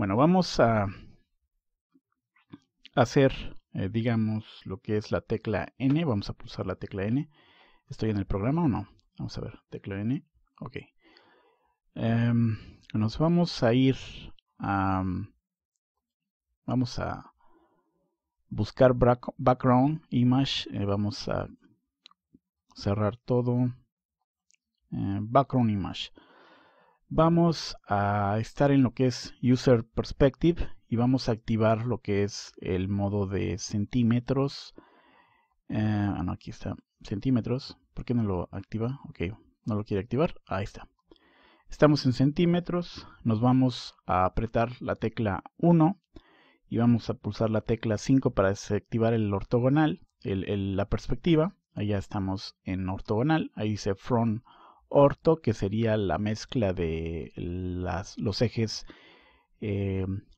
Bueno, vamos a hacer, eh, digamos, lo que es la tecla N. Vamos a pulsar la tecla N. ¿Estoy en el programa o no? Vamos a ver, tecla N. Ok. Em, nos vamos a ir a... vamos a buscar background image. Eh, vamos a cerrar todo. Eh, background image vamos a estar en lo que es User Perspective y vamos a activar lo que es el modo de centímetros. Eh, ah, no, aquí está, centímetros. ¿Por qué no lo activa? Ok, no lo quiere activar. Ahí está. Estamos en centímetros, nos vamos a apretar la tecla 1 y vamos a pulsar la tecla 5 para desactivar el ortogonal, la perspectiva. Allá estamos en ortogonal, ahí dice front orto, que sería la mezcla de los ejes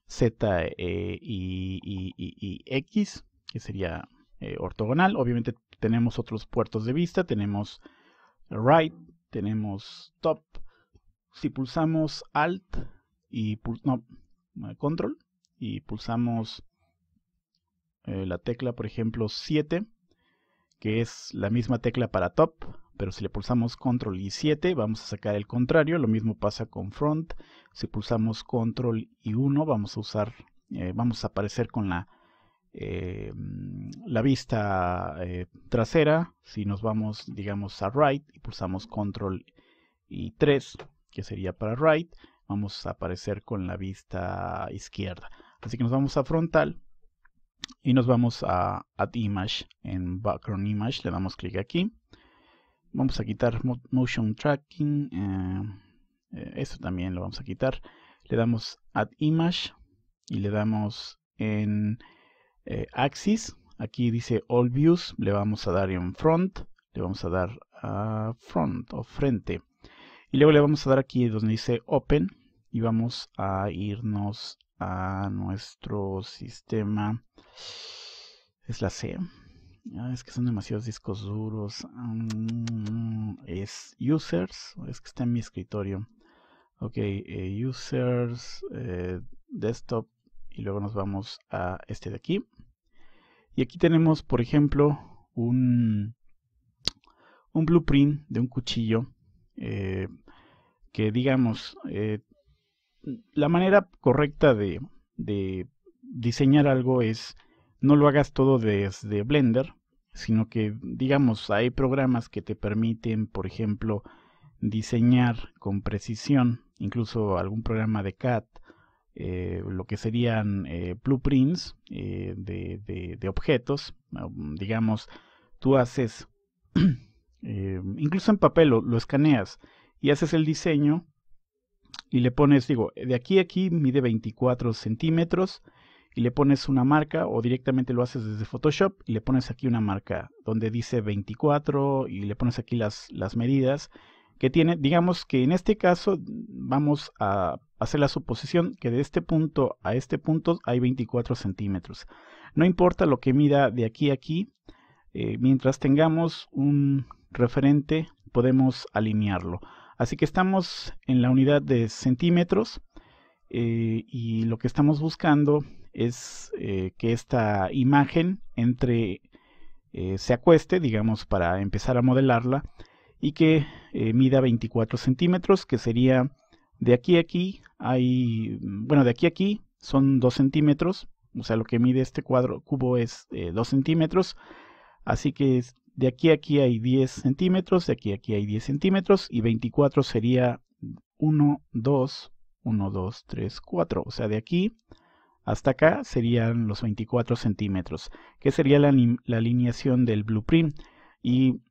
Z y, X, que sería eh, ortogonal. Obviamente tenemos otros puertos de vista, tenemos right, tenemos top. Si pulsamos alt y eh, control y pulsamos eh, la tecla, por ejemplo, 7, que es la misma tecla para top, pero si le pulsamos control y 7 vamos a sacar el contrario, lo mismo pasa con front, si pulsamos control y 1 vamos a usar, eh, vamos a aparecer con la, eh, la vista eh, trasera, si nos vamos digamos a right y pulsamos control y 3 que sería para right, vamos a aparecer con la vista izquierda. Así que nos vamos a frontal y nos vamos a Add Image, en Background Image le damos clic aquí Vamos a quitar Motion Tracking. esto eh, eh, eso también lo vamos a quitar. Le damos Add Image. Y le damos en eh, Axis. Aquí dice All Views. Le vamos a dar en Front. Le vamos a dar a Front o Frente. Y luego le vamos a dar aquí donde dice Open. Y vamos a irnos a nuestro sistema. Es la C. Ah, es que son demasiados discos duros. Mm, es users. Es que está en mi escritorio. Ok, eh, users, eh, desktop. Y luego nos vamos a este de aquí. Y aquí tenemos, por ejemplo, un, un blueprint de un cuchillo. Eh, que digamos, la manera correcta de, de diseñar algo es no lo hagas todo desde Blender, sino que digamos hay programas que te permiten, por ejemplo, diseñar con precisión, incluso algún programa de CAD, eh, lo que serían eh, blueprints eh, de, objetos, ah, mm, digamos, tú haces, incluso en papel lo escaneas y haces el diseño y le pones, digo, de aquí a aquí mide 24 centímetros y le pones una marca o directamente lo haces desde Photoshop y le pones aquí una marca donde dice 24 y le pones aquí las, las medidas que tiene. Digamos que en este caso vamos a hacer la suposición que de este punto a este punto hay 24 centímetros. No importa lo que mida de aquí a aquí, eh, mientras tengamos un referente podemos alinearlo. Así que estamos en la unidad de centímetros eh, y lo que estamos buscando es eh, que esta imagen entre, eh, se acueste, digamos, para empezar a modelarla, y que eh, mida 24 centímetros, que sería de aquí a aquí, hay, mm, bueno, de aquí a aquí son 2 centímetros, o sea, lo que mide este cuadro cubo es 2 centímetros, así que de aquí a aquí hay 10 centímetros, de aquí a aquí hay 10 centímetros, y 24 sería 1, 2, 1, 2, 3, 4, o sea, de aquí hasta acá serían los 24 centímetros, que sería la, alineación del blueprint. Y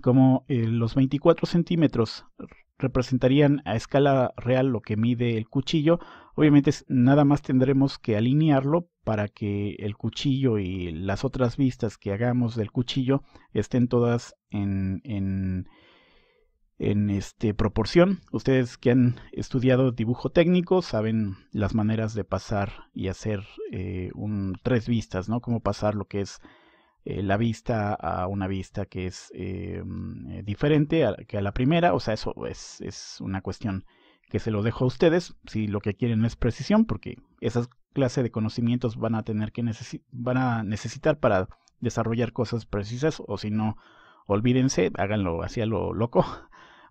como eh, los 24 centímetros representarían a escala real lo que mide el cuchillo, obviamente nada más tendremos que alinearlo para que el cuchillo y las otras vistas que hagamos del cuchillo estén todas en en este, proporción. Ustedes que han estudiado dibujo técnico saben las maneras de pasar y hacer eh, un, tres vistas, ¿no? Cómo pasar lo que es eh, la vista a una vista que es eh, mm, diferente a, que a la primera. O sea, eso es, es una cuestión que se lo dejo a ustedes si lo que quieren es precisión, porque esa clase de conocimientos van a tener que van a necesitar para desarrollar cosas precisas o si no olvídense, háganlo así a lo loco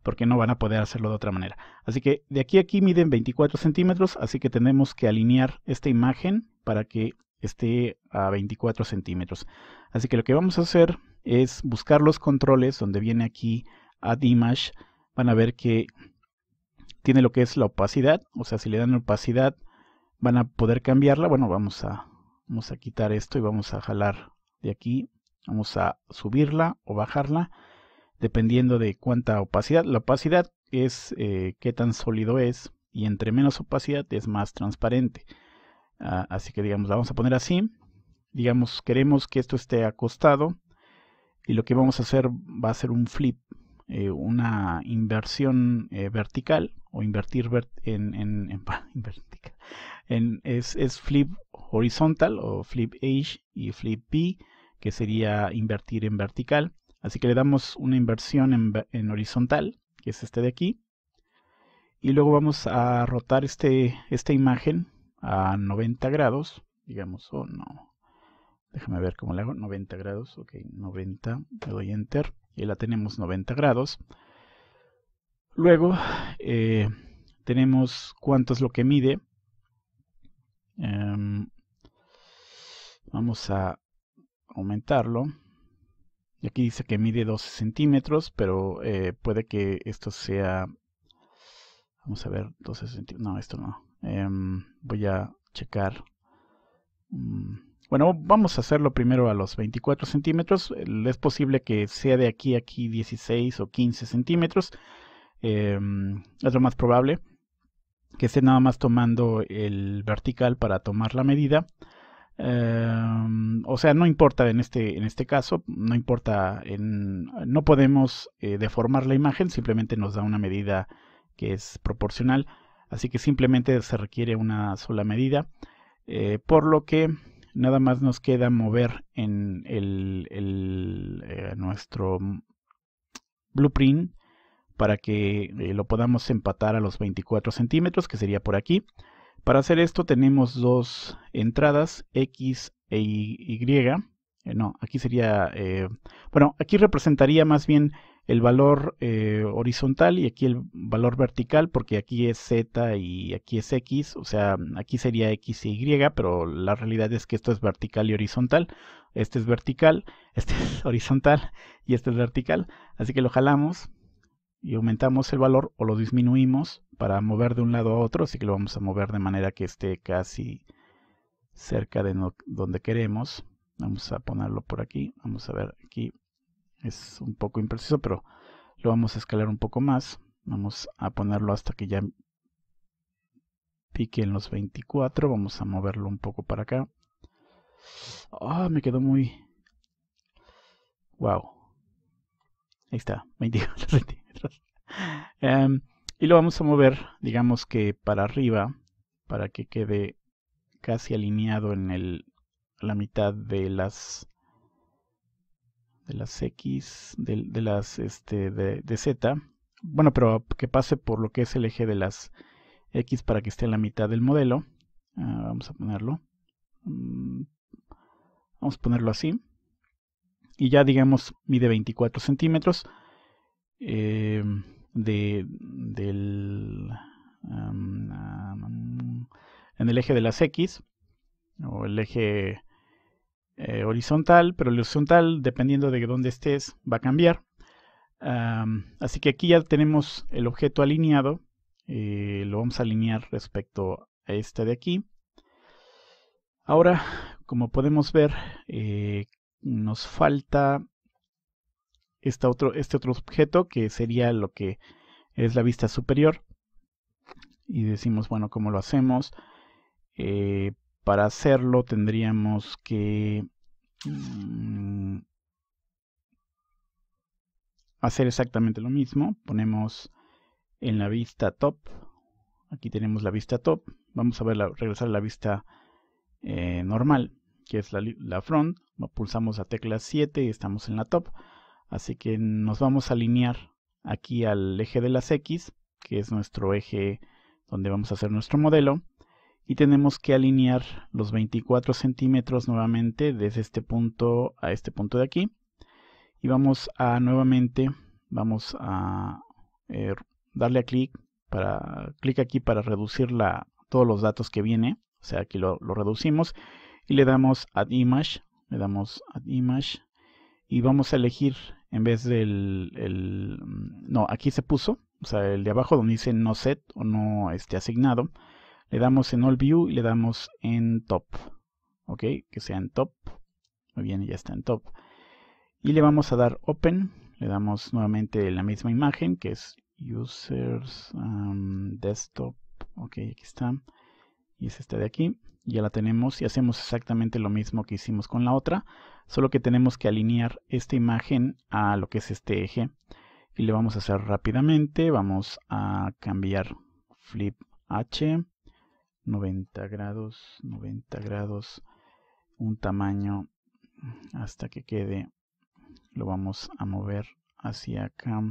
porque no van a poder hacerlo de otra manera. Así que de aquí a aquí miden 24 centímetros, así que tenemos que alinear esta imagen para que esté a 24 centímetros. Así que lo que vamos a hacer es buscar los controles donde viene aquí Add Image. Van a ver que tiene lo que es la opacidad, o sea, si le dan opacidad van a poder cambiarla. Bueno, vamos a, vamos a quitar esto y vamos a jalar de aquí. Vamos a subirla o bajarla dependiendo de cuánta opacidad. La opacidad es eh, qué tan sólido es y entre menos opacidad es más transparente. Ah, así que digamos, la vamos a poner así. Digamos, queremos que esto esté acostado y lo que vamos a hacer va a ser un flip, eh, una inversión eh, vertical o invertir en, en, vertical. Es, es, flip horizontal o flip H y flip B que sería invertir en vertical Así que le damos una inversión en, horizontal, que es este de aquí. Y luego vamos a rotar este, esta imagen a 90 grados, digamos, o oh, no, Déjame ver cómo le hago. 90 grados. Ok, 90. Le doy Enter. Y la tenemos 90 grados. Luego eh, tenemos cuánto es lo que mide. Em, vamos a aumentarlo. Y aquí dice que mide 12 centímetros, pero eh, puede que esto sea... Vamos a ver, 12 centímetros... No, esto no. Em, voy a checar. Mm, bueno, vamos a hacerlo primero a los 24 centímetros. Es posible que sea de aquí a aquí 16 o 15 centímetros. Em, es lo más probable que esté nada más tomando el vertical para tomar la medida. Em, o sea, no importa en este, en este caso, no importa, en, no podemos eh, deformar la imagen, simplemente nos da una medida que es proporcional, así que simplemente se requiere una sola medida, eh, por lo que nada más nos queda mover en el, eh, nuestro blueprint para que lo podamos empatar a los 24 centímetros, que sería por aquí. Para hacer esto tenemos dos entradas, X e Y. Eh, no, aquí sería, eh, bueno, aquí representaría más bien el valor eh, horizontal y aquí el valor vertical, porque aquí es Z y aquí es X, o sea, aquí sería X y Y, pero la realidad es que esto es vertical y horizontal. Este es vertical, este es horizontal y este es vertical, así que lo jalamos y aumentamos el valor o lo disminuimos para mover de un lado a otro, así que lo vamos a mover de manera que esté casi cerca de donde queremos. Vamos a ponerlo por aquí, vamos a ver aquí, es un poco impreciso, pero lo vamos a escalar un poco más. Vamos a ponerlo hasta que ya pique en los 24, vamos a moverlo un poco para acá. Ah, me quedó muy... Wow. Ahí está, 24, Em, y lo vamos a mover, digamos que para arriba, para que quede casi alineado en el, la mitad de las de las X, de, las este, de, Z. Bueno, pero que pase por lo que es el eje de las X para que esté en la mitad del modelo. Ah, vamos a ponerlo. Mm, vamos a ponerlo así. Y ya digamos mide 24 centímetros. Em, de, en el eje de las X, o el eje eh, horizontal, pero el horizontal, dependiendo de dónde estés, va a cambiar. así que aquí ya tenemos el objeto alineado, eh, lo vamos a alinear respecto a este de aquí. Ahora, como podemos ver, eh, nos falta otro, este otro objeto que sería lo que es la vista superior. Y decimos, bueno, ¿cómo lo hacemos? Eh, para hacerlo tendríamos que mm, hacer exactamente lo mismo. Ponemos en la vista top. Aquí tenemos la vista top. Vamos a ver regresar a la vista eh, normal, que es la, la front. Pulsamos la tecla 7 y estamos en la top. Así que nos vamos a alinear aquí al eje de las X, que es nuestro eje donde vamos a hacer nuestro modelo. Y tenemos que alinear los 24 centímetros nuevamente desde este punto a este punto de aquí. Y vamos a nuevamente, vamos a eh, darle a clic, para clic aquí para reducir la, todos los datos que viene. O sea, aquí lo, lo reducimos y le damos a Image, le damos a Image y vamos a elegir en vez del el, mm, no aquí se puso o sea el de abajo donde dice no set o no esté asignado le damos en all view y le damos en top ok que sea en top muy bien ya está en top y le vamos a dar open le damos nuevamente la misma imagen que es users um, desktop ok aquí está y es esta de aquí ya la tenemos y hacemos exactamente lo mismo que hicimos con la otra solo que tenemos que alinear esta imagen a lo que es este eje y le vamos a hacer rápidamente vamos a cambiar flip h 90 grados 90 grados un tamaño hasta que quede lo vamos a mover hacia acá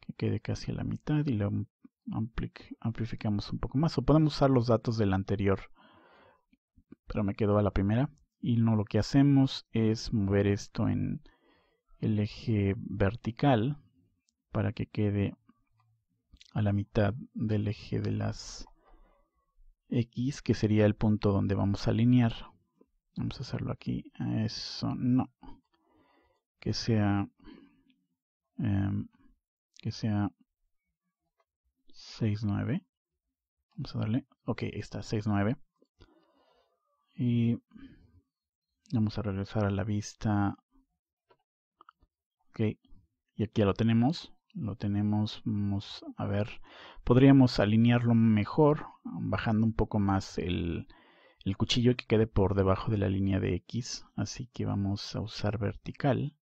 que quede casi a la mitad y lo amplificamos un poco más o podemos usar los datos del anterior pero me quedo a la primera y no lo que hacemos es mover esto en el eje vertical para que quede a la mitad del eje de las X que sería el punto donde vamos a alinear vamos a hacerlo aquí eso no que sea em, que sea 6.9 vamos a darle ok está 6.9 y Vamos a regresar a la vista. Ok. Y aquí ya lo tenemos. Lo tenemos. Vamos a ver. Podríamos alinearlo mejor. Bajando un poco más el, cuchillo que quede por debajo de la línea de X. Así que vamos a usar vertical.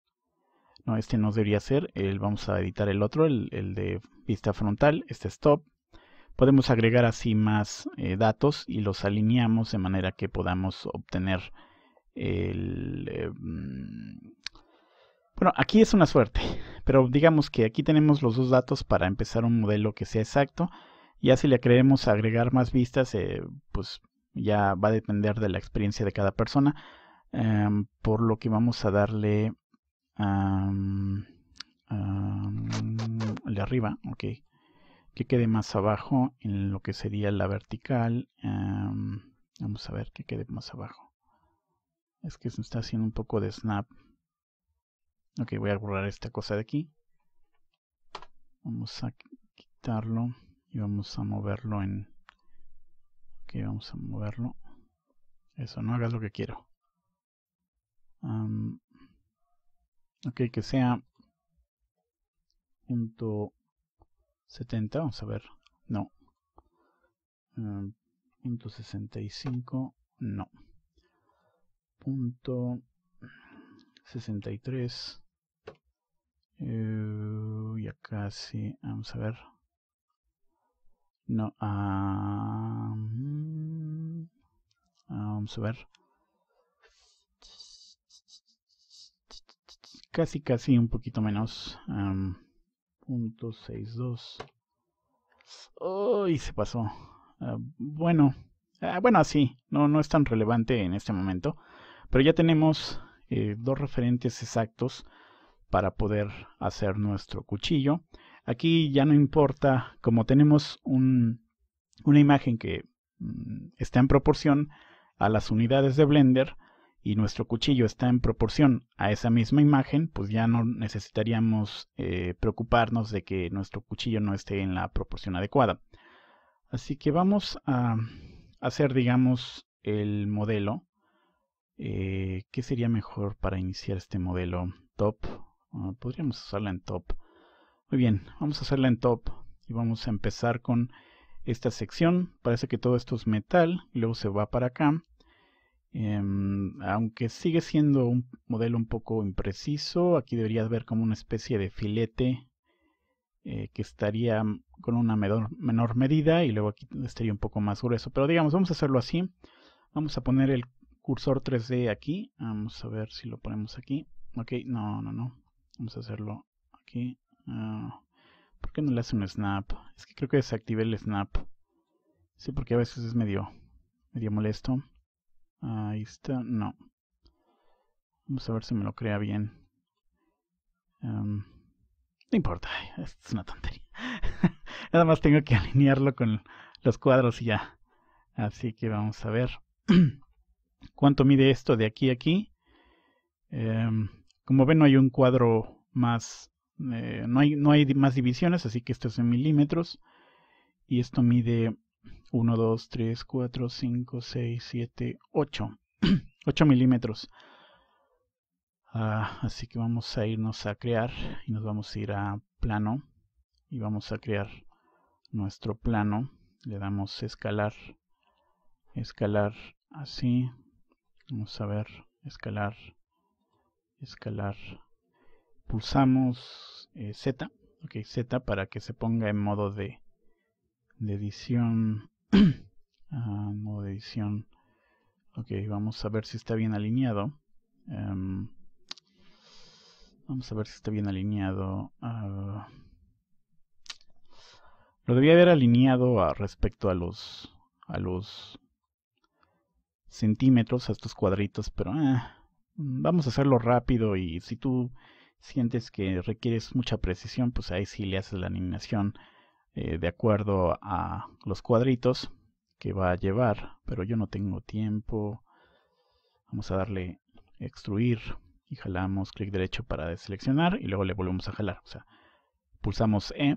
No, este no debería ser. El, vamos a editar el otro, el, de vista frontal. Este stop podemos agregar así más eh, datos y los alineamos de manera que podamos obtener Em, bueno, aquí es una suerte, pero digamos que aquí tenemos los dos datos para empezar un modelo que sea exacto. Ya si le queremos agregar más vistas, eh, pues ya va a depender de la experiencia de cada persona. Em, por lo que vamos a darle de arriba, ok, que quede más abajo en lo que sería la vertical. Em, vamos a ver que quede más abajo. Es que se está haciendo un poco de snap. Ok, voy a borrar esta cosa de aquí. Vamos a quitarlo y vamos a moverlo en... Ok, vamos a moverlo. Eso, no hagas lo que quiero. ok, que sea punto 70, vamos a ver. No. 65, no punto 63 uh, y eh, casi vamos a ver no ah, mm, ah, vamos a ver casi casi un poquito menos punto 62 uy se pasó ah, bueno bueno así no no es tan relevante en este momento pero ya tenemos eh, dos referentes exactos para poder hacer nuestro cuchillo. Aquí ya no importa, como tenemos una imagen que mm, está en proporción a las unidades de Blender y nuestro cuchillo está en proporción a esa misma imagen, pues ya no necesitaríamos eh, preocuparnos de que nuestro cuchillo no esté en la proporción adecuada. Así que vamos a hacer, digamos, el modelo eh, ¿Qué sería mejor para iniciar este modelo? Top. Ah, podríamos usarla en top. Muy bien, vamos a hacerla en top y vamos a empezar con esta sección. Parece que todo esto es metal y luego se va para acá. Em, aunque sigue siendo un modelo un poco impreciso, aquí debería ver como una especie de filete eh, que estaría con una menor medida y luego aquí estaría un poco más grueso. Pero digamos, vamos a hacerlo así. Vamos a poner el cursor 3D aquí. Vamos a ver si lo ponemos aquí. Ok, no, no, no. Vamos a hacerlo aquí. porque ah, ¿Por qué no le hace un snap? Es que creo que desactivé el snap. Sí, porque a veces es medio, medio molesto. Ahí está, no. Vamos a ver si me lo crea bien. Em, no importa, esto es una tontería. Nada más tengo que alinearlo con los cuadros y ya. Así que vamos a ver. cuánto mide esto de aquí a aquí. Em, como ven, no hay un cuadro más, eh, no, hay, no hay más divisiones, así que esto es en milímetros. Y esto mide 1, 2, 3, 4, 5, 6, 7, 8. 8 milímetros. Ah, así que vamos a irnos a crear y nos vamos a ir a plano y vamos a crear nuestro plano. Le damos escalar, escalar así, Vamos a ver, escalar, escalar. Pulsamos eh, Z, ok, Z para que se ponga en modo de, edición. Ah, modo de edición. Ok, vamos a ver si está bien alineado. Em, vamos a ver si está bien alineado. Ah, lo debía haber alineado respecto a los a los centímetros a estos cuadritos, pero ah, mm, vamos a hacerlo rápido y si tú sientes que requieres mucha precisión, pues ahí sí le haces la animación eh, de acuerdo a los cuadritos que va a llevar, pero yo no tengo tiempo. Vamos a darle extruir y jalamos clic derecho para deseleccionar y luego le volvemos a jalar. O sea, pulsamos E,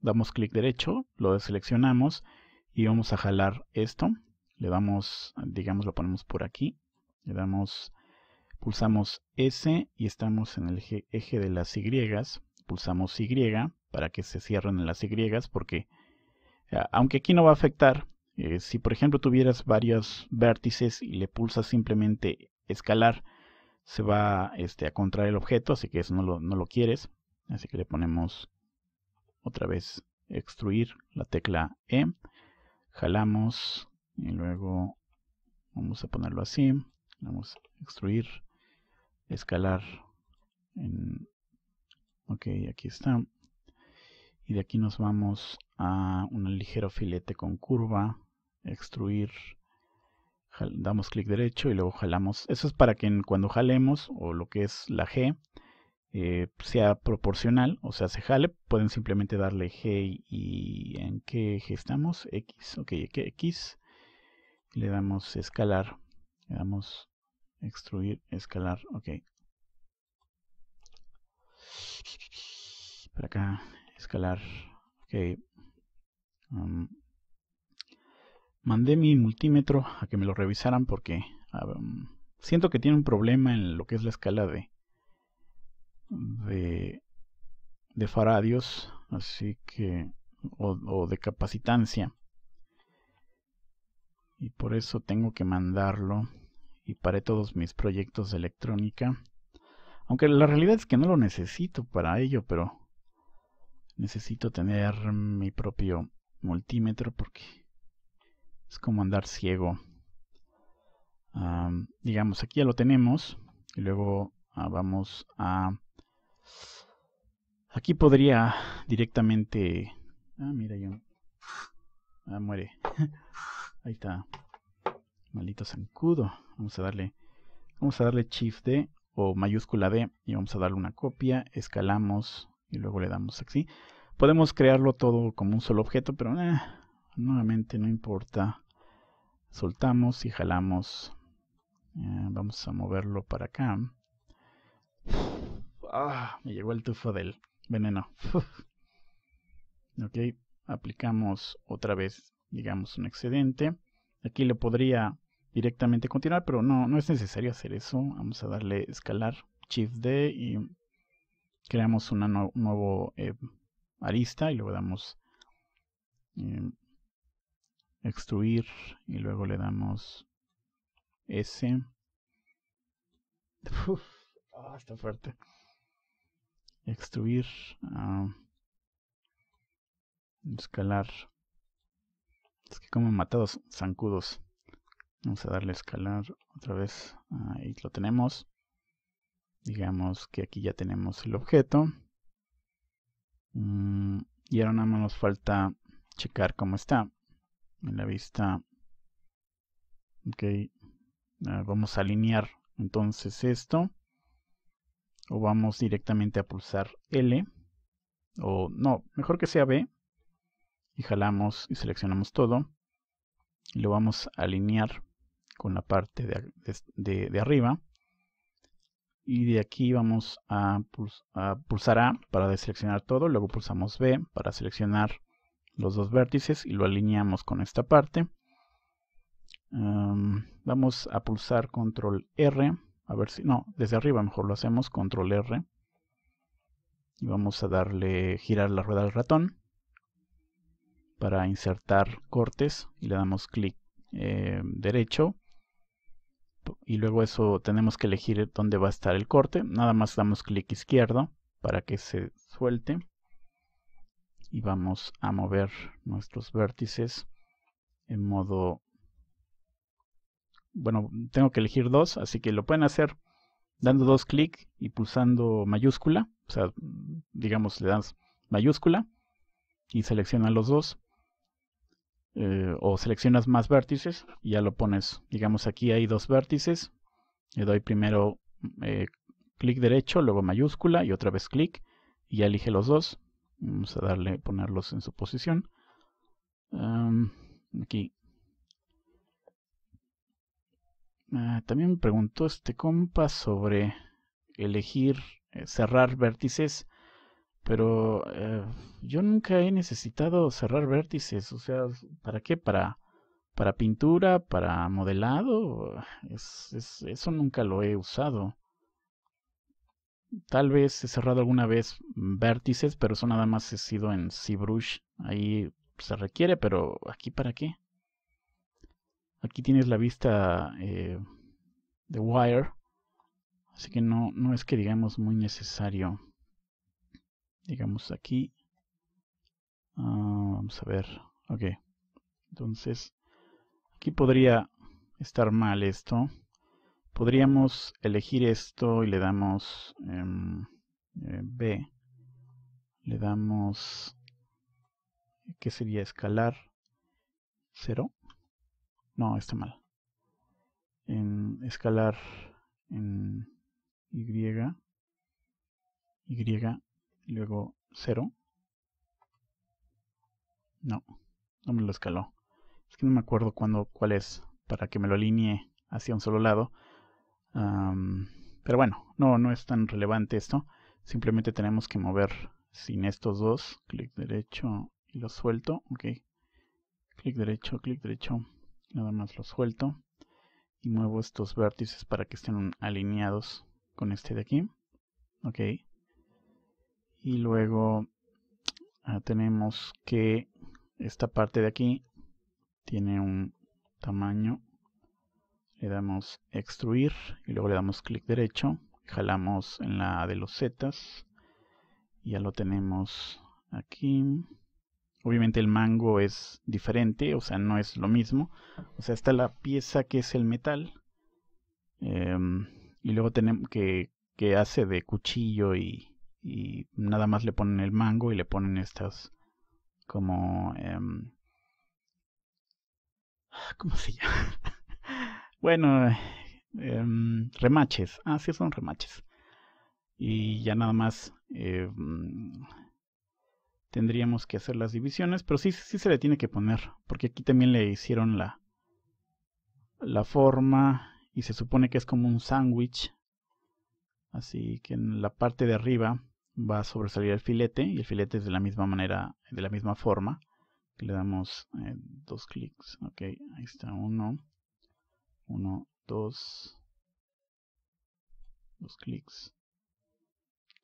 damos clic derecho, lo deseleccionamos y vamos a jalar esto le damos, digamos, lo ponemos por aquí, le damos, pulsamos S y estamos en el eje, de las Y, pulsamos Y para que se cierren las Y, porque aunque aquí no va a afectar, eh, si por ejemplo tuvieras varios vértices y le pulsas simplemente escalar, se va este, a contraer el objeto, así que eso no lo, no lo quieres. Así que le ponemos otra vez extruir la tecla E, jalamos, y luego vamos a ponerlo así vamos a extruir escalar ok aquí está y de aquí nos vamos a un ligero filete con curva extruir damos clic derecho y luego jalamos eso es para que cuando jalemos o lo que es la G eh, sea proporcional o sea se jale pueden simplemente darle G y en qué G estamos X ok X le damos escalar, le damos extruir, escalar, ok. Para acá, escalar, ok. mandé mi multímetro a que me lo revisaran porque siento que tiene un problema en lo que es la escala de, de, de faradios, así que, o de capacitancia y por eso tengo que mandarlo y paré todos mis proyectos de electrónica. Aunque la realidad es que no lo necesito para ello, pero necesito tener mi propio multímetro porque es como andar ciego. Ah, digamos, aquí ya lo tenemos y luego ah, vamos a... Aquí podría directamente... Ah, mira, yo... Ah, muere. Ahí está. Maldito zancudo. Vamos a darle. Vamos a darle Shift D o mayúscula D y vamos a darle una copia. Escalamos y luego le damos así. Podemos crearlo todo como un solo objeto, pero eh, nuevamente no importa. Soltamos y jalamos. Eh, vamos a moverlo para acá. Ah, me llegó el tufo del veneno. ok, aplicamos otra vez digamos, un excedente. Aquí le podría directamente continuar, pero no, no es necesario hacer eso. Vamos a darle escalar, Shift D y creamos una nuevo eh, arista y luego damos eh, extruir y luego le damos S. Ah, está fuerte. Extruir, ah, escalar es que como matados, zancudos. Vamos a darle a escalar otra vez. Ahí lo tenemos. Digamos que aquí ya tenemos el objeto. Mm, y ahora nada más nos falta checar cómo está. En la vista. Ok. Ah, vamos a alinear entonces esto. O vamos directamente a pulsar L. O no, mejor que sea B y jalamos y seleccionamos todo y lo vamos a alinear con la parte de, arriba y de aquí vamos a, pulsar A para deseleccionar todo, luego pulsamos B para seleccionar los dos vértices y lo alineamos con esta parte. vamos a pulsar control R, a ver si, no, desde arriba mejor lo hacemos, control R. Y vamos a darle, girar la rueda del ratón para insertar cortes y le damos clic eh, derecho y luego eso tenemos que elegir dónde va a estar el corte nada más damos clic izquierdo para que se suelte y vamos a mover nuestros vértices en modo bueno tengo que elegir dos así que lo pueden hacer dando dos clic y pulsando mayúscula o sea digamos le das mayúscula y selecciona los dos eh, o seleccionas más vértices ya lo pones. Digamos aquí hay dos vértices. Le doy primero eh, clic derecho, luego mayúscula y otra vez clic y ya elige los dos. Vamos a darle, ponerlos en su posición. aquí. Ah, también me preguntó este compa sobre elegir eh, cerrar vértices pero eh, yo nunca he necesitado cerrar vértices, o sea, ¿para qué? Para, para pintura, para modelado, eso nunca lo he usado. Tal vez he cerrado alguna vez vértices, pero eso nada más he sido en ZBrush. Ahí se requiere, pero aquí para qué. Aquí tienes la vista eh, de Wire, así que no, no es que digamos muy necesario digamos aquí ah, vamos a ver ok entonces aquí podría estar mal esto podríamos elegir esto y le damos em, eh, B le damos ¿qué sería escalar? 0 no, está mal en escalar en Y Y y luego 0. No, no me lo escaló. Es que no me acuerdo cuándo, cuál es para que me lo alinee hacia un solo lado. pero bueno, no, no es tan relevante esto. Simplemente tenemos que mover sin estos dos. Clic derecho y lo suelto. Ok. Clic derecho, clic derecho. Nada más lo suelto. Y muevo estos vértices para que estén alineados con este de aquí. Ok y luego ah, tenemos que esta parte de aquí tiene un tamaño le damos extruir y luego le damos clic derecho jalamos en la de los zetas ya lo tenemos aquí obviamente el mango es diferente o sea no es lo mismo o sea está la pieza que es el metal em, y luego tenemos que, que hace de cuchillo y, y nada más le ponen el mango y le ponen estas como... Eh, ¿Cómo se llama? bueno, em, remaches. Ah, sí, son remaches. Y ya nada más em, tendríamos que hacer las divisiones, pero sí, sí se le tiene que poner, porque aquí también le hicieron la, la forma y se supone que es como un sándwich. Así que en la parte de arriba va a sobresalir el filete y el filete es de la misma manera, de la misma forma. Le damos eh, dos clics, ok, ahí está uno, uno, dos, dos clics,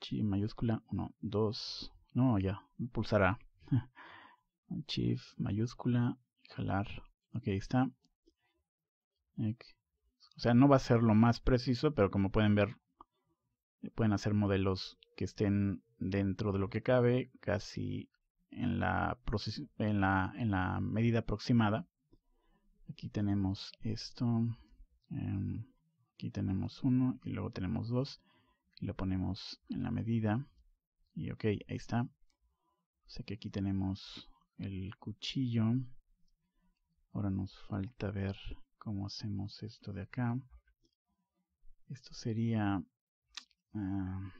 chi mayúscula, uno, dos, no, ya, pulsará, shift mayúscula, jalar, ok, ahí está. O sea, no va a ser lo más preciso, pero como pueden ver, pueden hacer modelos que estén dentro de lo que cabe, casi en la, en la medida aproximada. Aquí tenemos esto, em, aquí tenemos uno y luego tenemos dos y lo ponemos en la medida y ok, ahí está. O sea que aquí tenemos el cuchillo. Ahora nos falta ver cómo hacemos esto de acá. Esto sería... Ah,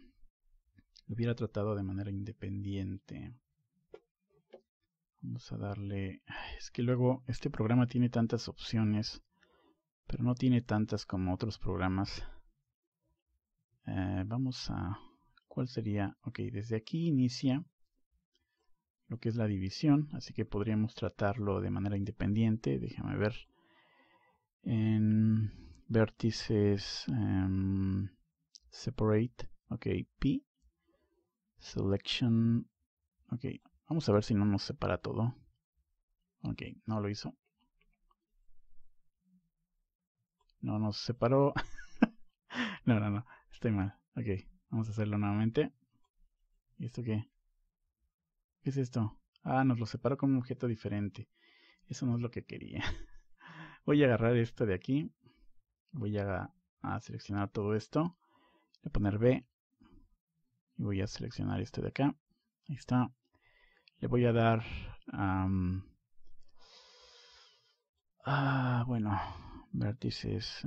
hubiera tratado de manera independiente. Vamos a darle... Es que luego este programa tiene tantas opciones, pero no tiene tantas como otros programas. Eh, vamos a... ¿Cuál sería? Ok, desde aquí inicia lo que es la división, así que podríamos tratarlo de manera independiente. Déjame ver. En vértices em, separate, ok, p Selection. Ok, vamos a ver si no nos separa todo. Ok, no lo hizo. No nos separó. no, no, no. Estoy mal. Ok, vamos a hacerlo nuevamente. ¿Y esto qué? ¿Qué es esto? Ah, nos lo separó con un objeto diferente. Eso no es lo que quería. Voy a agarrar esto de aquí. Voy a, a seleccionar todo esto. Voy a poner B voy a seleccionar este de acá. Ahí está. Le voy a dar... Ah, bueno, vértices...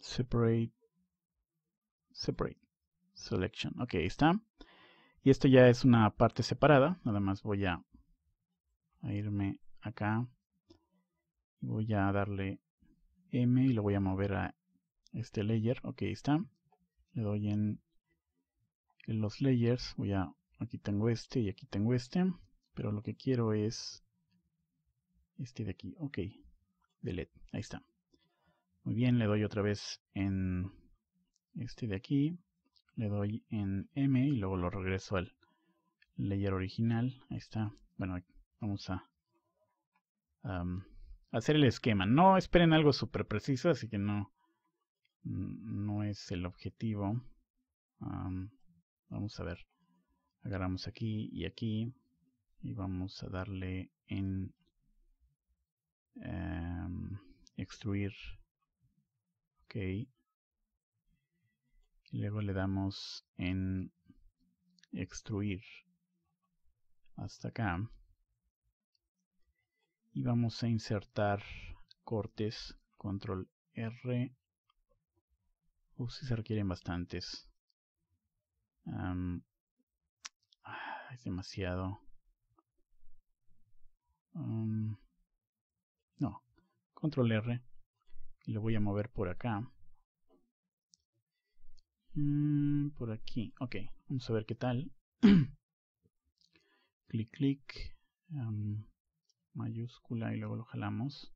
separate... Separate. Selection. Ok, ahí está. Y esto ya es una parte separada. Nada más voy a, a irme acá. Voy a darle M y lo voy a mover a este layer, ok, está. Le doy en, los layers, voy a, aquí tengo este y aquí tengo este, pero lo que quiero es este de aquí, ok, delete, ahí está. Muy bien, le doy otra vez en este de aquí, le doy en M y luego lo regreso al layer original, ahí está. Bueno, vamos a hacer el esquema. No esperen algo súper preciso, así que no, no es el objetivo. vamos a ver. Agarramos aquí y aquí. Y vamos a darle en em, extruir. Ok. luego le damos en extruir hasta acá. Y vamos a insertar cortes. Control R si se requieren bastantes. Ah, es demasiado. no. Control R. Y lo voy a mover por acá. Mm, por aquí. Ok. Vamos a ver qué tal. clic, clic. mayúscula y luego lo jalamos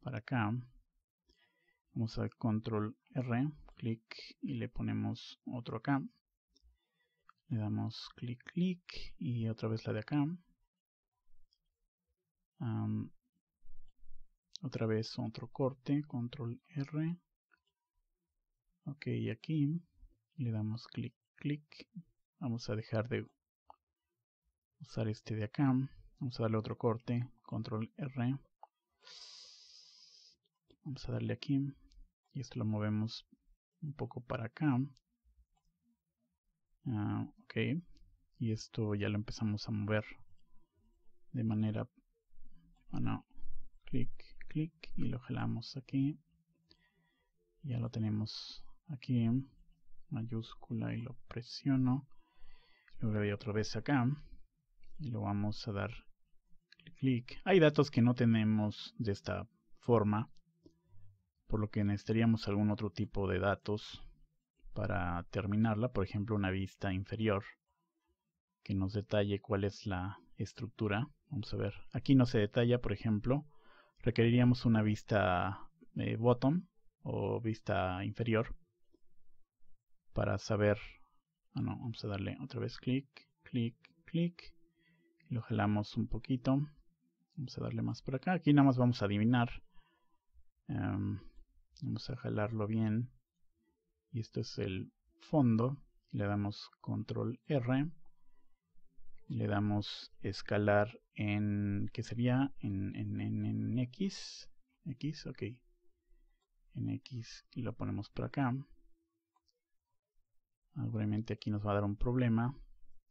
para acá. Vamos a control R, clic y le ponemos otro acá. Le damos clic, clic y otra vez la de acá. otra vez otro corte, control R. Ok, y aquí le damos clic, clic. Vamos a dejar de usar este de acá. Vamos a darle otro corte, control R. Vamos a darle aquí y esto lo movemos un poco para acá. Ah, ok. Y esto ya lo empezamos a mover de manera... Bueno. Clic, clic y lo jalamos aquí. Ya lo tenemos aquí. Mayúscula y lo presiono. Lo voy otra vez acá. Y lo vamos a dar clic. Hay datos que no tenemos de esta forma por lo que necesitaríamos algún otro tipo de datos para terminarla, por ejemplo una vista inferior que nos detalle cuál es la estructura. Vamos a ver, aquí no se detalla, por ejemplo, requeriríamos una vista eh, bottom o vista inferior para saber, ah, no, vamos a darle otra vez clic, clic, clic, y lo jalamos un poquito, vamos a darle más por acá, aquí nada más vamos a adivinar em, Vamos a jalarlo bien. Y esto es el fondo. Le damos control R. Le damos escalar en... que sería? En, X. X, ok. En X y lo ponemos por acá. Obviamente aquí nos va a dar un problema.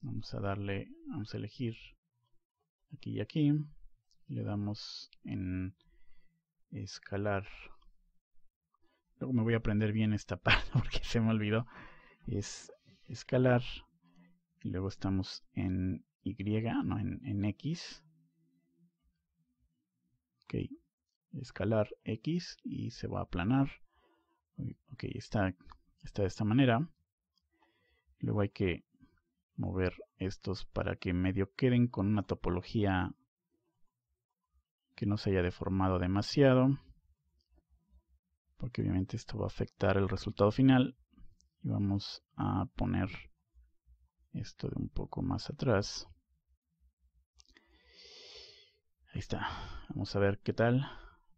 Vamos a darle, vamos a elegir aquí y aquí. Le damos en escalar Luego me voy a aprender bien esta parte porque se me olvidó. Es escalar. Y luego estamos en Y, no, en, en X. Ok. Escalar X y se va a aplanar. Ok, está, está de esta manera. Luego hay que mover estos para que medio queden con una topología que no se haya deformado demasiado porque obviamente esto va a afectar el resultado final y vamos a poner esto de un poco más atrás ahí está vamos a ver qué tal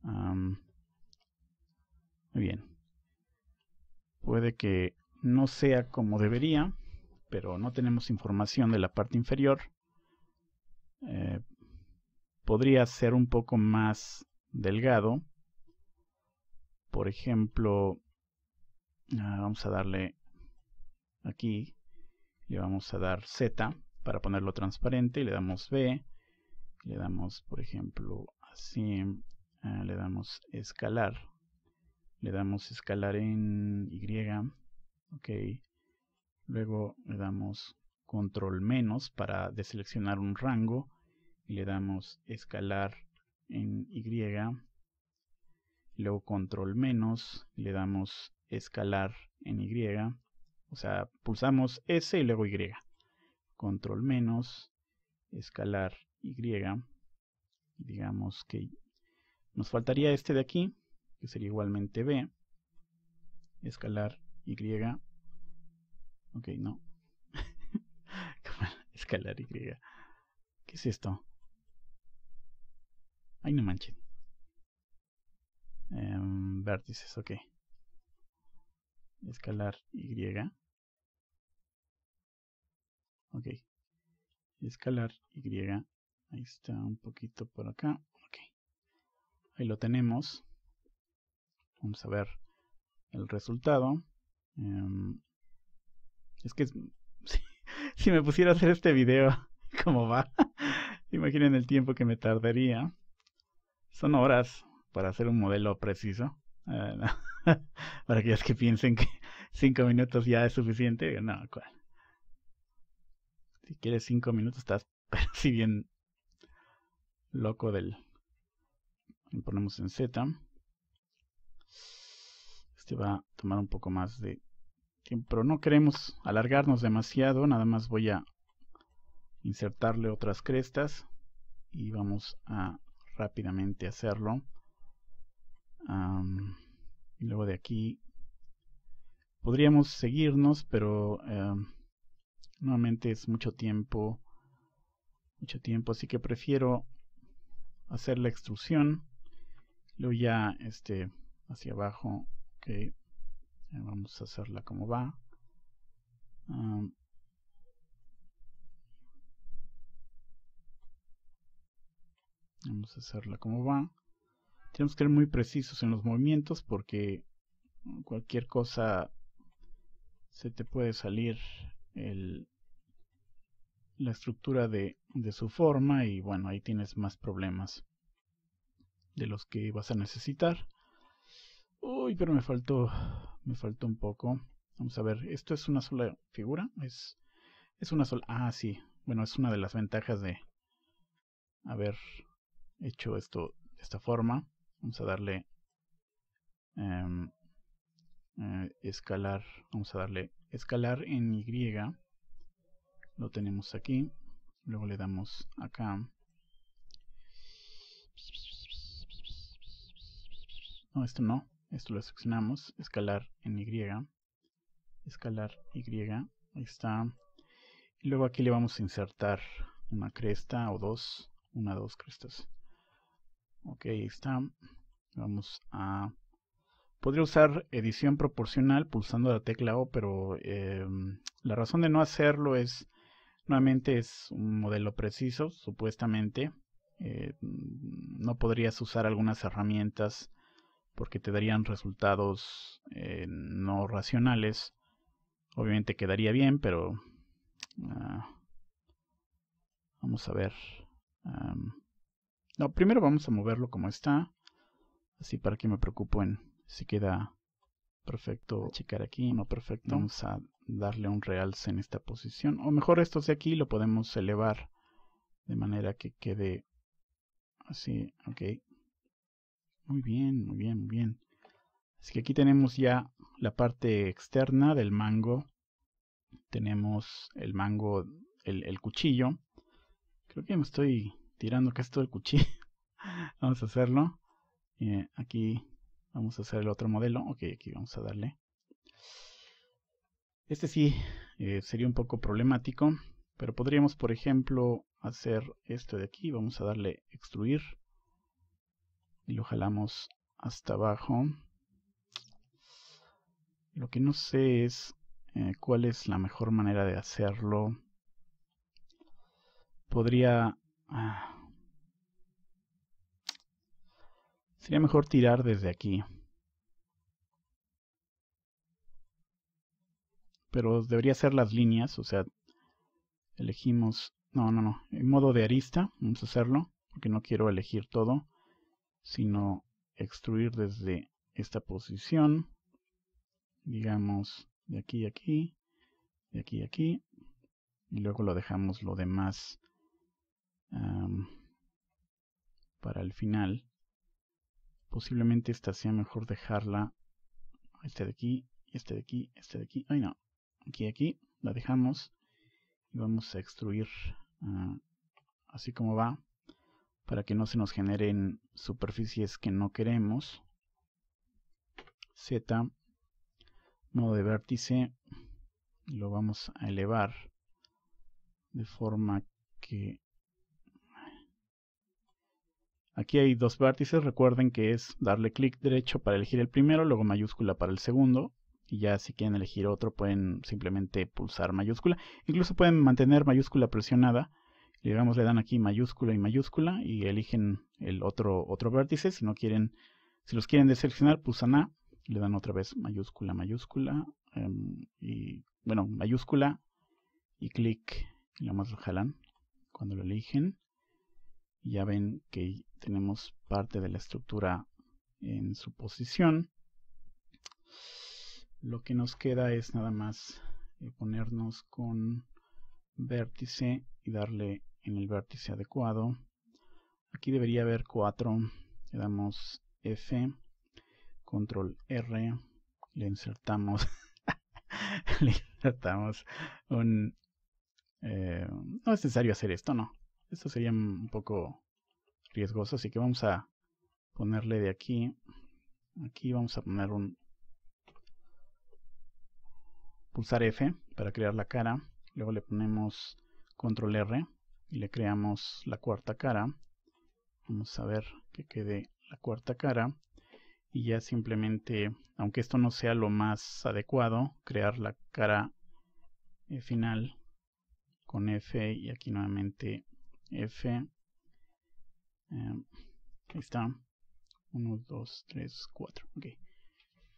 muy bien puede que no sea como debería pero no tenemos información de la parte inferior eh, podría ser un poco más delgado por ejemplo, ah, vamos a darle aquí, le vamos a dar Z para ponerlo transparente, le damos B, le damos, por ejemplo, así, ah, le damos escalar, le damos escalar en Y, ok, luego le damos control menos para deseleccionar un rango, y le damos escalar en Y, luego control menos, le damos escalar en Y, o sea, pulsamos S y luego Y. Control menos, escalar Y, digamos que nos faltaría este de aquí, que sería igualmente B, escalar Y, ok, no, escalar Y, ¿qué es esto? Ay, no manchen. Em, vértices, ok. Escalar Y. Ok. Escalar Y. Ahí está un poquito por acá. Ok. Ahí lo tenemos. Vamos a ver el resultado. Em, es que si, me pusiera a hacer este video, ¿cómo va? Imaginen el tiempo que me tardaría. Son horas, para hacer un modelo preciso. Eh, para aquellos que piensen que 5 minutos ya es suficiente, no, ¿cuál? Si quieres 5 minutos estás, si bien loco del... Lo ponemos en Z. Este va a tomar un poco más de tiempo, pero no queremos alargarnos demasiado, nada más voy a insertarle otras crestas y vamos a rápidamente hacerlo y luego de aquí podríamos seguirnos, pero nuevamente es mucho tiempo, mucho tiempo, así que prefiero hacer la extrusión. Luego ya este hacia abajo, ok. Vamos a hacerla como va. vamos a hacerla como va tenemos que ser muy precisos en los movimientos porque cualquier cosa se te puede salir la estructura de, su forma y bueno, ahí tienes más problemas de los que vas a necesitar. Uy, pero me faltó, me faltó un poco. Vamos a ver, esto es una sola figura, es, es una sola, ah, sí, bueno, es una de las ventajas de haber hecho esto de esta forma. Vamos a darle em, eh, escalar. Vamos a darle escalar en Y. Lo tenemos aquí. Luego le damos acá. No, esto no. Esto lo seleccionamos. Escalar en Y. Escalar Y. Ahí está. Y luego aquí le vamos a insertar una cresta o dos. Una, dos crestas. Ok, está. Vamos a... Podría usar edición proporcional pulsando la tecla O, pero eh, la razón de no hacerlo es, nuevamente es un modelo preciso, supuestamente. Eh, no podrías usar algunas herramientas porque te darían resultados eh, no racionales. Obviamente quedaría bien, pero ah, vamos a ver. no, primero vamos a moverlo como está. Así para que me preocupen. en si queda perfecto. checar aquí, no perfecto. Vamos a darle un realce en esta posición. O mejor esto de aquí lo podemos elevar de manera que quede así. Ok. Muy bien, muy bien, muy bien. Así que aquí tenemos ya la parte externa del mango. Tenemos el mango, el, cuchillo. Creo que me estoy tirando que todo el cuchillo. Vamos a hacerlo. Eh, aquí vamos a hacer el otro modelo. Ok, aquí vamos a darle. Este sí eh, sería un poco problemático, pero podríamos, por ejemplo, hacer esto de aquí. Vamos a darle extruir y lo jalamos hasta abajo. Lo que no sé es eh, cuál es la mejor manera de hacerlo. Podría... Ah, Sería mejor tirar desde aquí. Pero debería ser las líneas, o sea, elegimos... No, no, no. En modo de arista, vamos a hacerlo, porque no quiero elegir todo, sino extruir desde esta posición, digamos, de aquí a aquí, de aquí a aquí, y luego lo dejamos lo demás para el final. Posiblemente esta sea mejor dejarla. Este de aquí, este de aquí, este de aquí. Ay no. Aquí, aquí. La dejamos. Y vamos a extruir ah, así como va. Para que no se nos generen superficies que no queremos. Z. modo de vértice. Lo vamos a elevar. De forma que Aquí hay dos vértices, recuerden que es darle clic derecho para elegir el primero, luego mayúscula para el segundo, y ya si quieren elegir otro pueden simplemente pulsar mayúscula. Incluso pueden mantener mayúscula presionada, digamos le dan aquí mayúscula y mayúscula y eligen el otro, otro vértice. Si no quieren, si los quieren deseleccionar, pulsan A, le dan otra vez mayúscula, mayúscula, em, y bueno, mayúscula y clic, y lo más lo jalan cuando lo eligen ya ven que tenemos parte de la estructura en su posición lo que nos queda es nada más eh, ponernos con vértice y darle en el vértice adecuado aquí debería haber cuatro. le damos F control R le insertamos le un eh, no es necesario hacer esto no esto sería un poco riesgoso, así que vamos a ponerle de aquí. Aquí vamos a poner un... Pulsar F para crear la cara. Luego le ponemos control R y le creamos la cuarta cara. Vamos a ver que quede la cuarta cara. Y ya simplemente, aunque esto no sea lo más adecuado, crear la cara eh, final con F y aquí nuevamente F. Eh, ahí está. 1, 2, 3, 4. Ok.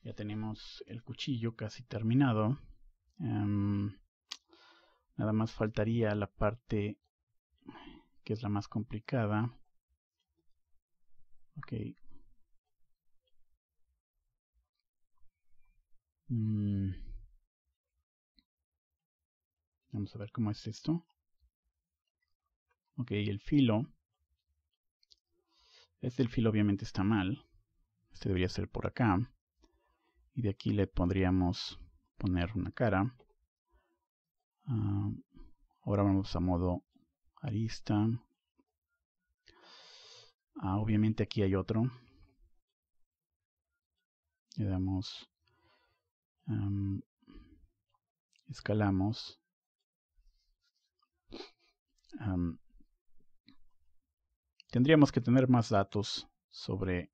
Ya tenemos el cuchillo casi terminado. Em, nada más faltaría la parte que es la más complicada. Ok. Mm. Vamos a ver cómo es esto. Ok, el filo. Este el filo obviamente está mal. Este debería ser por acá. Y de aquí le podríamos poner una cara. Ah, ahora vamos a modo arista. Ah, obviamente aquí hay otro. Le damos... escalamos tendríamos que tener más datos sobre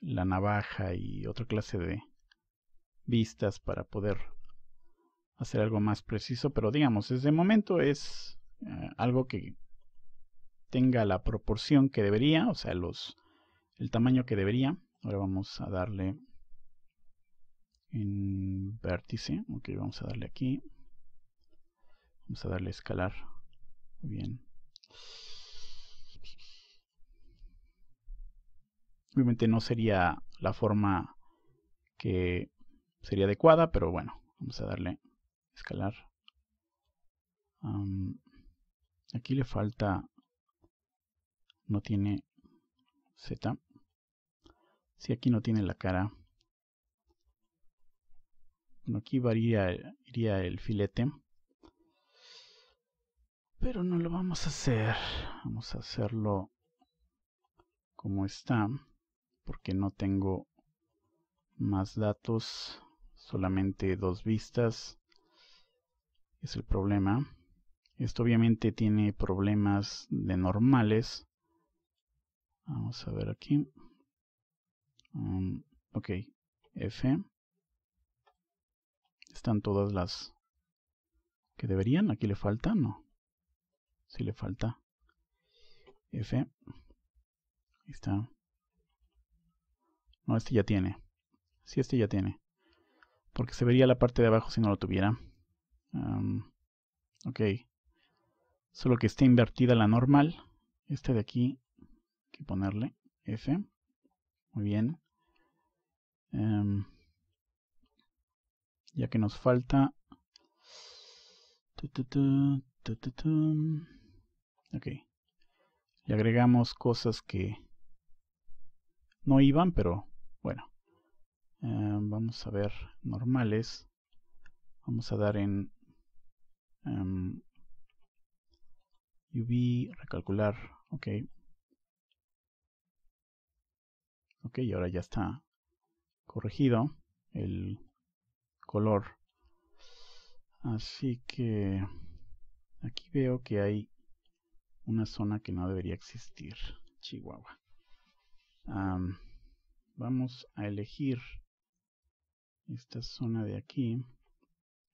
la navaja y otra clase de vistas para poder hacer algo más preciso, pero digamos, desde el momento es eh, algo que tenga la proporción que debería, o sea, los el tamaño que debería. Ahora vamos a darle en vértice, ok, vamos a darle aquí. Vamos a darle escalar. Muy bien. Obviamente no sería la forma que sería adecuada, pero bueno, vamos a darle escalar. aquí le falta, no tiene Z. Si aquí no tiene la cara. Bueno, aquí varía, iría el filete. Pero no lo vamos a hacer. Vamos a hacerlo como está porque no tengo más datos solamente dos vistas es el problema esto obviamente tiene problemas de normales vamos a ver aquí um, ok F están todas las que deberían aquí le falta no si sí le falta F ahí está no, este ya tiene. Sí, este ya tiene. Porque se vería la parte de abajo si no lo tuviera. ok. Solo que esté invertida la normal. Este de aquí. Hay que ponerle F. Muy bien. ya que nos falta... ok. Le agregamos cosas que no iban, pero bueno, em, vamos a ver normales. Vamos a dar en em, UV, recalcular, ok. Ok, y ahora ya está corregido el color. Así que aquí veo que hay una zona que no debería existir, Chihuahua vamos a elegir esta zona de aquí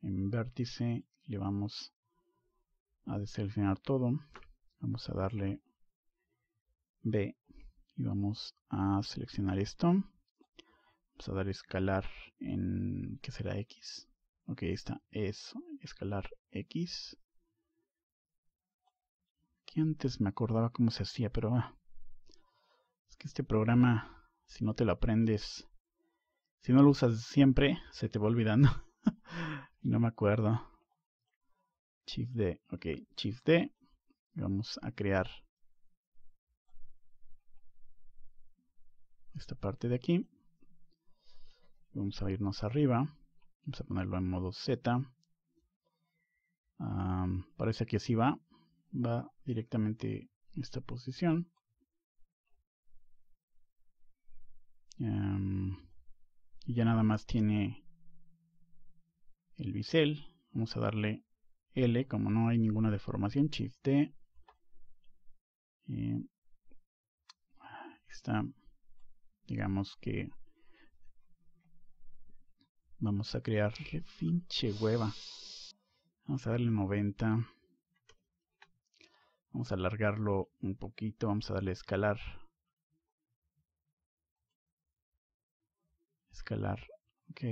en vértice le vamos a deseleccionar todo vamos a darle B y vamos a seleccionar esto vamos a dar escalar en que será X ok esta es escalar X aquí antes me acordaba cómo se hacía pero ah, es que este programa si no te lo aprendes, si no lo usas siempre, se te va olvidando. no me acuerdo. Shift D, ok, Shift D. Vamos a crear esta parte de aquí. Vamos a irnos arriba. Vamos a ponerlo en modo Z. parece que así va. Va directamente a esta posición. Em, y ya nada más tiene el bisel. Vamos a darle L, como no hay ninguna deformación, Shift D. E. está, digamos que vamos a crear. ¡Qué pinche hueva! Vamos a darle 90. Vamos a alargarlo un poquito, vamos a darle escalar escalar. Ok,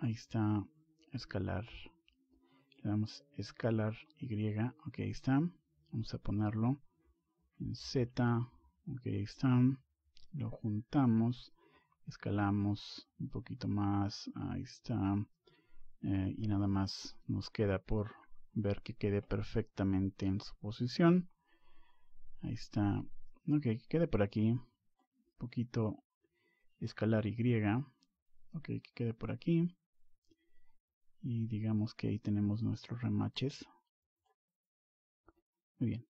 ahí está escalar. Le damos escalar Y. Ok, ahí está. Vamos a ponerlo en Z. Ok, ahí está. Lo juntamos. Escalamos un poquito más. Ahí está. Eh, y nada más nos queda por ver que quede perfectamente en su posición. Ahí está. Ok, que quede por aquí. Un poquito escalar Y ok que quede por aquí y digamos que ahí tenemos nuestros remaches muy bien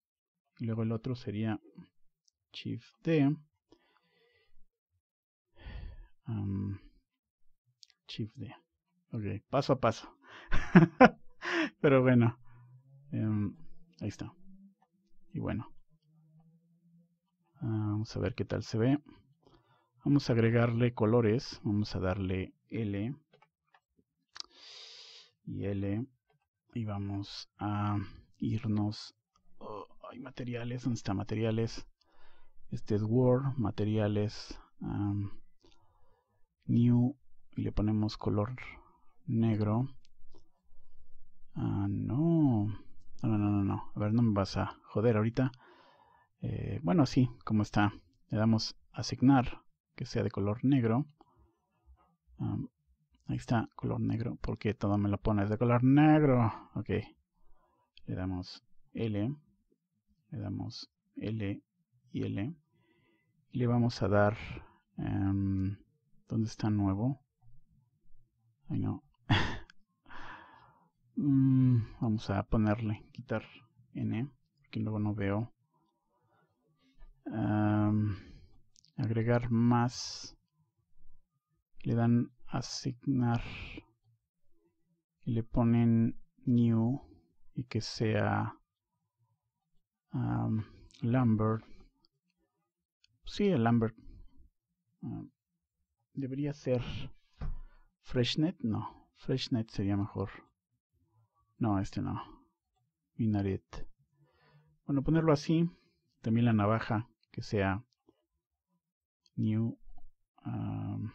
y luego el otro sería shift D um, shift D ok paso a paso pero bueno em, ahí está y bueno ah, vamos a ver qué tal se ve Vamos a agregarle colores. Vamos a darle L. Y L. Y vamos a irnos. hay oh, materiales. ¿Dónde está materiales? Este es Word. Materiales. new. Y le ponemos color negro. Ah, no. No, no, no, no. A ver, no me vas a joder ahorita. Eh, bueno, sí, como está. Le damos asignar que sea de color negro. ahí está, color negro. porque todo me lo pones de color negro? Ok. Le damos L. Le damos L y L. Y le vamos a dar... Em, ¿Dónde está nuevo? Ay no. Mm, vamos a ponerle, quitar N, que luego no veo agregar más le dan asignar y le ponen new y que sea um, Lambert sí el Lambert ah, debería ser Freshnet no Freshnet sería mejor no este no Minaret bueno ponerlo así también la navaja que sea new. Um,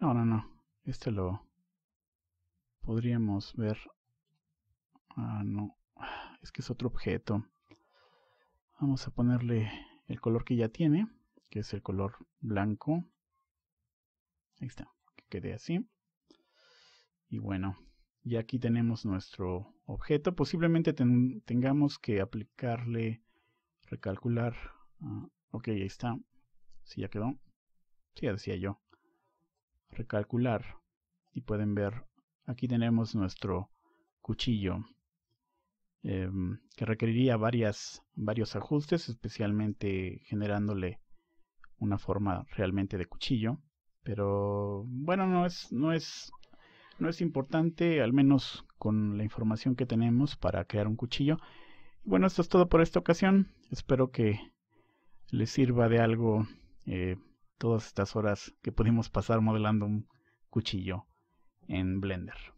no, no, no. Este lo podríamos ver. Ah, no. Es que es otro objeto. Vamos a ponerle el color que ya tiene, que es el color blanco. Ahí está, que quede así. Y bueno, ya aquí tenemos nuestro objeto. Posiblemente tengamos que aplicarle, recalcular ah, Ok, ahí está. Sí, ya quedó. Sí, ya decía yo. Recalcular. Y pueden ver, aquí tenemos nuestro cuchillo. Em, que requeriría varias, varios ajustes, especialmente generándole una forma realmente de cuchillo. Pero bueno, no es, no es, no es importante, al menos con la información que tenemos para crear un cuchillo. Bueno, esto es todo por esta ocasión. Espero que les sirva de algo eh, todas estas horas que pudimos pasar modelando un cuchillo en Blender.